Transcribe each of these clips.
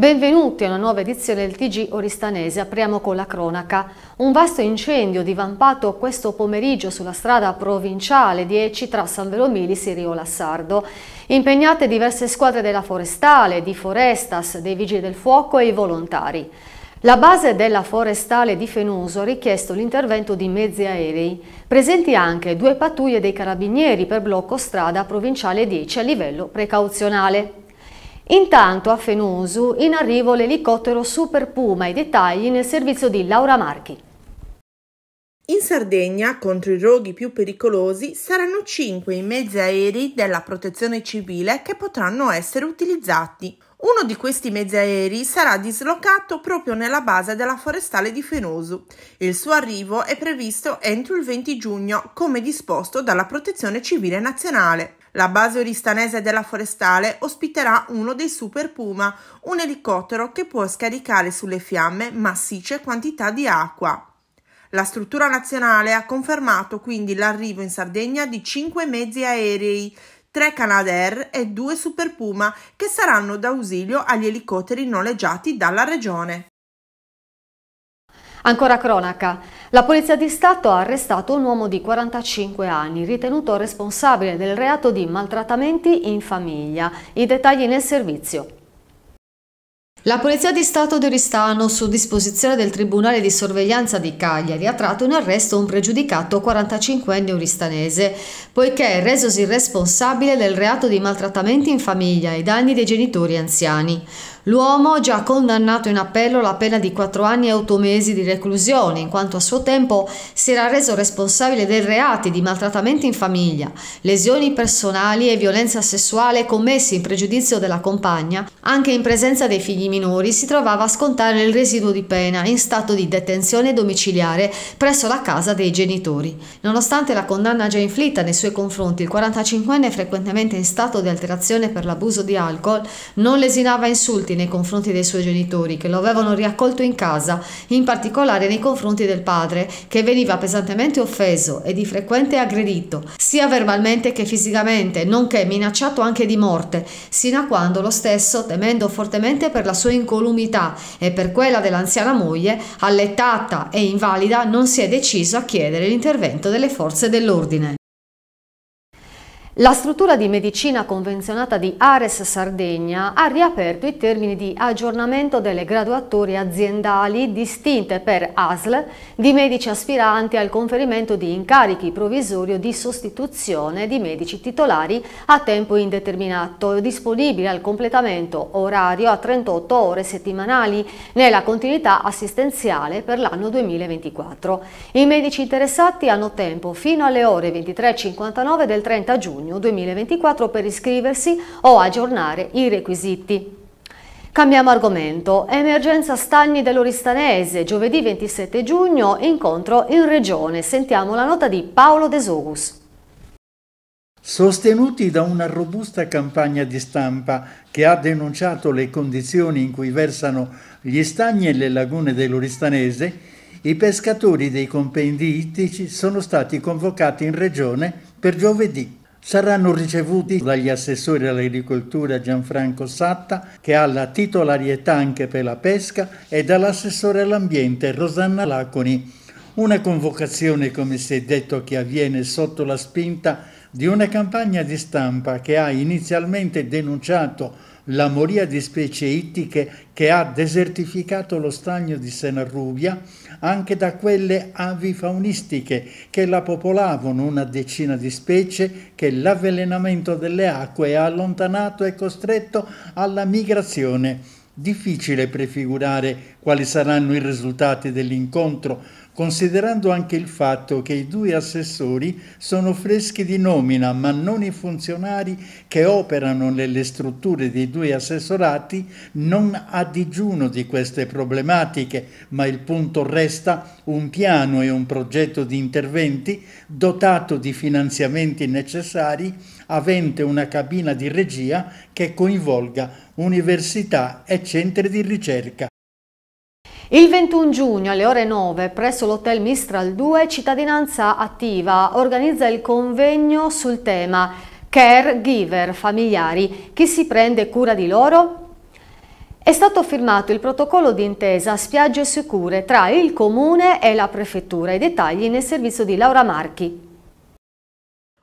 Benvenuti a una nuova edizione del TG Oristanese, apriamo con la cronaca. Un vasto incendio divampato questo pomeriggio sulla strada provinciale 10 tra San Velomilis e Riola Sardo. Impegnate diverse squadre della Forestale, di Forestas, dei Vigili del Fuoco e i volontari. La base della forestale di Fenuso ha richiesto l'intervento di mezzi aerei, presenti anche due pattuglie dei carabinieri per blocco strada provinciale 10 a livello precauzionale. Intanto a Fenusu in arrivo l'elicottero Super Puma, i dettagli nel servizio di Laura Marchi. In Sardegna, contro i roghi più pericolosi, saranno 5 i mezzi aerei della protezione civile che potranno essere utilizzati. Uno di questi mezzi aerei sarà dislocato proprio nella base della forestale di Fenosu. Il suo arrivo è previsto entro il 20 giugno, come disposto dalla Protezione Civile Nazionale. La base oristanese della Forestale ospiterà uno dei Super Puma, un elicottero che può scaricare sulle fiamme massicce quantità di acqua. La struttura nazionale ha confermato quindi l'arrivo in Sardegna di 5 mezzi aerei, 3 Canadair e 2 Super Puma che saranno d'ausilio agli elicotteri noleggiati dalla regione. Ancora cronaca. La Polizia di Stato ha arrestato un uomo di 45 anni, ritenuto responsabile del reato di maltrattamenti in famiglia. I dettagli nel servizio. La Polizia di Stato di Oristano, su disposizione del Tribunale di Sorveglianza di Cagliari, ha tratto in arresto un pregiudicato 45enne oristanese, poiché è resosi responsabile del reato di maltrattamenti in famiglia e danni dei genitori anziani. L'uomo, già condannato in appello alla pena di 4 anni e 8 mesi di reclusione, in quanto a suo tempo si era reso responsabile dei reati di maltrattamenti in famiglia, lesioni personali e violenza sessuale commessi in pregiudizio della compagna, anche in presenza dei figli minori, si trovava a scontare il residuo di pena in stato di detenzione domiciliare presso la casa dei genitori. Nonostante la condanna già inflitta nei suoi confronti, il 45enne frequentemente in stato di alterazione per l'abuso di alcol non lesinava insulti insulti nei confronti dei suoi genitori che lo avevano riaccolto in casa, in particolare nei confronti del padre che veniva pesantemente offeso e di frequente aggredito, sia verbalmente che fisicamente, nonché minacciato anche di morte, sino a quando lo stesso, temendo fortemente per la sua incolumità e per quella dell'anziana moglie, allettata e invalida, non si è deciso a chiedere l'intervento delle forze dell'ordine. La struttura di medicina convenzionata di Ares Sardegna ha riaperto i termini di aggiornamento delle graduatorie aziendali distinte per ASL di medici aspiranti al conferimento di incarichi provvisorio di sostituzione di medici titolari a tempo indeterminato, disponibili al completamento orario a 38 ore settimanali nella continuità assistenziale per l'anno 2024. I medici interessati hanno tempo fino alle ore 23.59 del 30 giugno giugno 2024 per iscriversi o aggiornare i requisiti. Cambiamo argomento. Emergenza stagni dell'Oristanese. Giovedì 27 giugno incontro in regione. Sentiamo la nota di Paolo De Desogus. Sostenuti da una robusta campagna di stampa che ha denunciato le condizioni in cui versano gli stagni e le lagune dell'Oristanese, i pescatori dei compendi ittici sono stati convocati in regione per giovedì saranno ricevuti dagli assessori all'agricoltura Gianfranco Satta, che ha la titolarietà anche per la pesca, e dall'assessore all'ambiente Rosanna Laconi. Una convocazione, come si è detto, che avviene sotto la spinta di una campagna di stampa che ha inizialmente denunciato la moria di specie ittiche che ha desertificato lo stagno di Senarrubia anche da quelle avifaunistiche che la popolavano una decina di specie che l'avvelenamento delle acque ha allontanato e costretto alla migrazione. Difficile prefigurare quali saranno i risultati dell'incontro considerando anche il fatto che i due assessori sono freschi di nomina, ma non i funzionari che operano nelle strutture dei due assessorati non a digiuno di queste problematiche, ma il punto resta un piano e un progetto di interventi dotato di finanziamenti necessari, avente una cabina di regia che coinvolga università e centri di ricerca. Il 21 giugno alle ore 9 presso l'Hotel Mistral 2 Cittadinanza Attiva organizza il convegno sul tema Caregiver familiari, chi si prende cura di loro? È stato firmato il protocollo d'intesa Spiagge Sicure tra il Comune e la Prefettura. I dettagli nel servizio di Laura Marchi.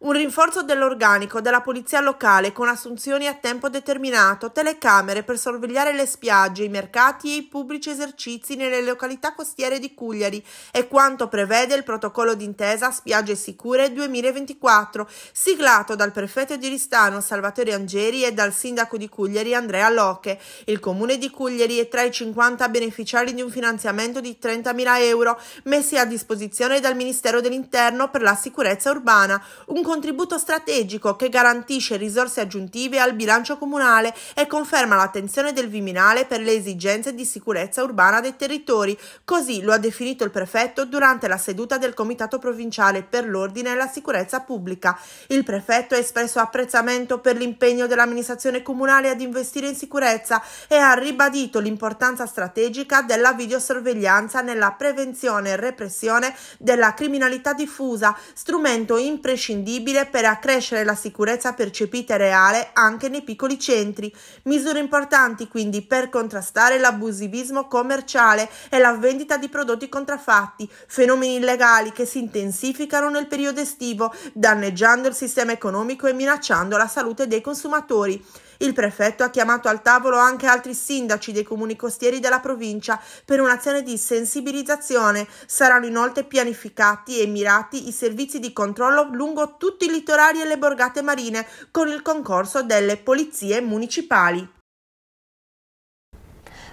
Un rinforzo dell'organico della polizia locale con assunzioni a tempo determinato, telecamere per sorvegliare le spiagge, i mercati e i pubblici esercizi nelle località costiere di Cugliari è quanto prevede il protocollo d'intesa Spiagge Sicure 2024, siglato dal prefetto di Ristano Salvatore Angeri e dal sindaco di Cugliari Andrea Loche. Il comune di Cugliari è tra i 50 beneficiari di un finanziamento di 30.000 euro messi a disposizione dal Ministero dell'Interno per la sicurezza urbana. Un contributo strategico che garantisce risorse aggiuntive al bilancio comunale e conferma l'attenzione del Viminale per le esigenze di sicurezza urbana dei territori, così lo ha definito il prefetto durante la seduta del Comitato Provinciale per l'Ordine e la Sicurezza Pubblica. Il prefetto ha espresso apprezzamento per l'impegno dell'amministrazione comunale ad investire in sicurezza e ha ribadito l'importanza strategica della videosorveglianza nella prevenzione e repressione della criminalità diffusa, strumento imprescindibile possibile per accrescere la sicurezza percepita e reale anche nei piccoli centri, misure importanti quindi per contrastare l'abusivismo commerciale e la vendita di prodotti contraffatti, fenomeni illegali che si intensificano nel periodo estivo, danneggiando il sistema economico e minacciando la salute dei consumatori. Il prefetto ha chiamato al tavolo anche altri sindaci dei comuni costieri della provincia per un'azione di sensibilizzazione. Saranno inoltre pianificati e mirati i servizi di controllo lungo tutti i litorali e le borgate marine con il concorso delle polizie municipali.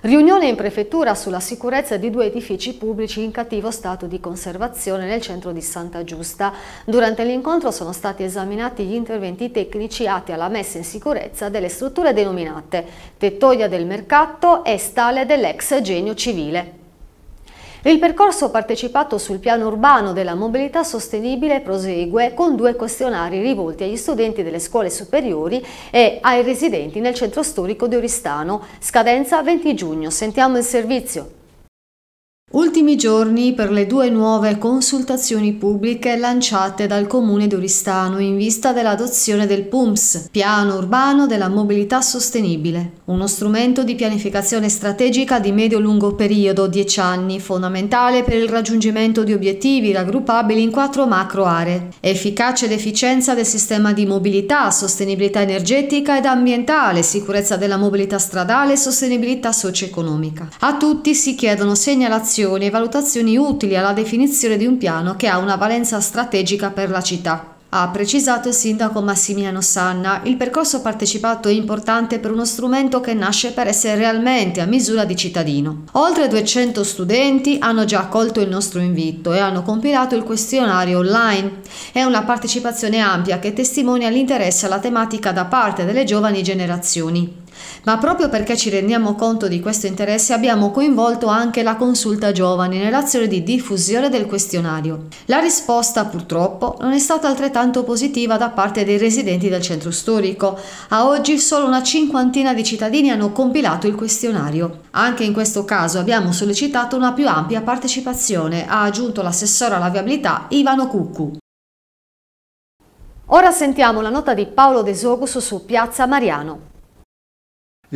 Riunione in prefettura sulla sicurezza di due edifici pubblici in cattivo stato di conservazione nel centro di Santa Giusta. Durante l'incontro sono stati esaminati gli interventi tecnici atti alla messa in sicurezza delle strutture denominate Tettoia del Mercato e Stale dell'ex Genio Civile. Il percorso partecipato sul piano urbano della mobilità sostenibile prosegue con due questionari rivolti agli studenti delle scuole superiori e ai residenti nel centro storico di Oristano. Scadenza 20 giugno. Sentiamo il servizio. Ultimi giorni per le due nuove consultazioni pubbliche lanciate dal Comune di Oristano in vista dell'adozione del PUMS, Piano Urbano della Mobilità Sostenibile, uno strumento di pianificazione strategica di medio-lungo periodo, 10 anni, fondamentale per il raggiungimento di obiettivi raggruppabili in quattro macro aree, efficacia ed efficienza del sistema di mobilità, sostenibilità energetica ed ambientale, sicurezza della mobilità stradale e sostenibilità socio-economica. A tutti si chiedono segnalazioni osservazioni e valutazioni utili alla definizione di un piano che ha una valenza strategica per la città. Ha precisato il sindaco Massimiliano Sanna, il percorso partecipato è importante per uno strumento che nasce per essere realmente a misura di cittadino. Oltre 200 studenti hanno già accolto il nostro invito e hanno compilato il questionario online. È una partecipazione ampia che testimonia l'interesse alla tematica da parte delle giovani generazioni. Ma proprio perché ci rendiamo conto di questo interesse abbiamo coinvolto anche la consulta giovani nell'azione di diffusione del questionario. La risposta purtroppo non è stata altrettanto positiva da parte dei residenti del centro storico. A oggi solo una cinquantina di cittadini hanno compilato il questionario. Anche in questo caso abbiamo sollecitato una più ampia partecipazione, ha aggiunto l'assessore alla viabilità Ivano Cuccu. Ora sentiamo la nota di Paolo De Desogus su Piazza Mariano.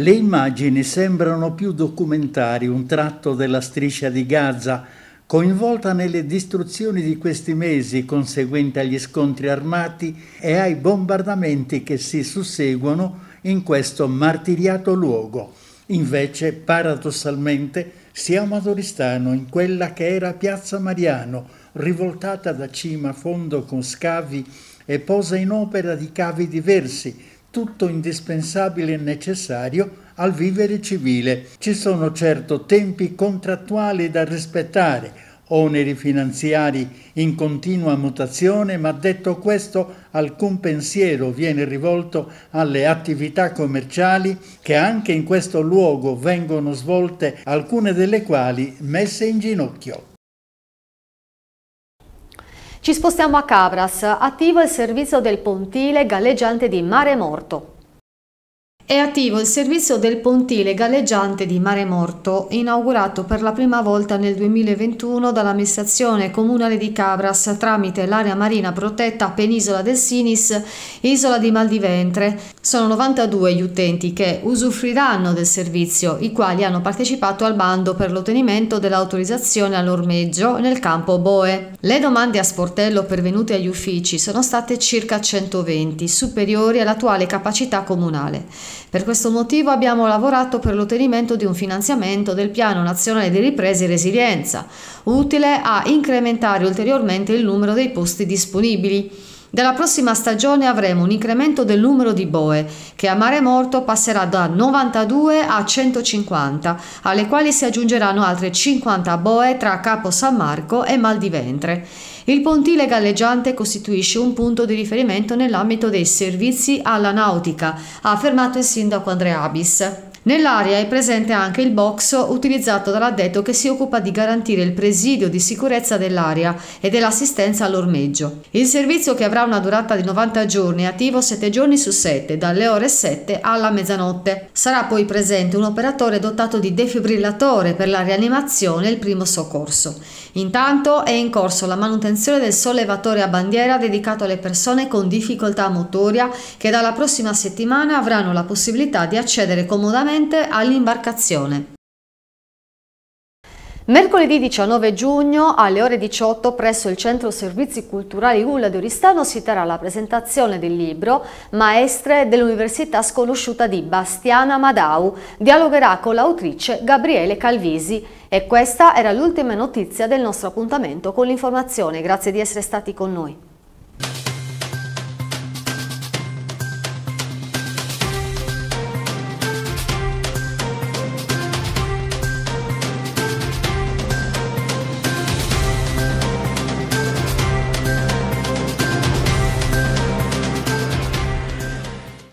Le immagini sembrano più documentari un tratto della striscia di Gaza, coinvolta nelle distruzioni di questi mesi conseguenti agli scontri armati e ai bombardamenti che si susseguono in questo martiriato luogo. Invece, paradossalmente, siamo a Doristano, in quella che era Piazza Mariano, rivoltata da cima a fondo con scavi e posa in opera di cavi diversi, tutto indispensabile e necessario al vivere civile. Ci sono certo tempi contrattuali da rispettare, oneri finanziari in continua mutazione, ma detto questo alcun pensiero viene rivolto alle attività commerciali che anche in questo luogo vengono svolte, alcune delle quali messe in ginocchio. Ci spostiamo a Cabras, attivo il servizio del pontile galleggiante di Mare Morto. È attivo il servizio del pontile galleggiante di Mare Morto, inaugurato per la prima volta nel 2021 dall'amministrazione comunale di Cabras tramite l'area marina protetta Penisola del Sinis, Isola di Maldiventre. Sono 92 gli utenti che usufruiranno del servizio, i quali hanno partecipato al bando per l'ottenimento dell'autorizzazione all'ormeggio nel campo Boe. Le domande a sportello pervenute agli uffici sono state circa 120, superiori all'attuale capacità comunale. Per questo motivo abbiamo lavorato per l'ottenimento di un finanziamento del Piano Nazionale di Ripresa e Resilienza, utile a incrementare ulteriormente il numero dei posti disponibili. Dalla prossima stagione avremo un incremento del numero di boe che a mare morto passerà da 92 a 150, alle quali si aggiungeranno altre 50 boe tra Capo San Marco e Mal di Ventre. Il pontile galleggiante costituisce un punto di riferimento nell'ambito dei servizi alla nautica, ha affermato il sindaco Andrea Abis. Nell'area è presente anche il box utilizzato dall'addetto che si occupa di garantire il presidio di sicurezza dell'area e dell'assistenza all'ormeggio. Il servizio che avrà una durata di 90 giorni è attivo 7 giorni su 7 dalle ore 7 alla mezzanotte. Sarà poi presente un operatore dotato di defibrillatore per la rianimazione e il primo soccorso. Intanto è in corso la manutenzione del sollevatore a bandiera dedicato alle persone con difficoltà motoria che dalla prossima settimana avranno la possibilità di accedere comodamente all'imbarcazione. Mercoledì 19 giugno alle ore 18 presso il Centro Servizi Culturali Ulla di Oristano si terrà la presentazione del libro Maestre dell'Università Sconosciuta di Bastiana Madau. Dialogherà con l'autrice Gabriele Calvisi. E questa era l'ultima notizia del nostro appuntamento con l'informazione. Grazie di essere stati con noi.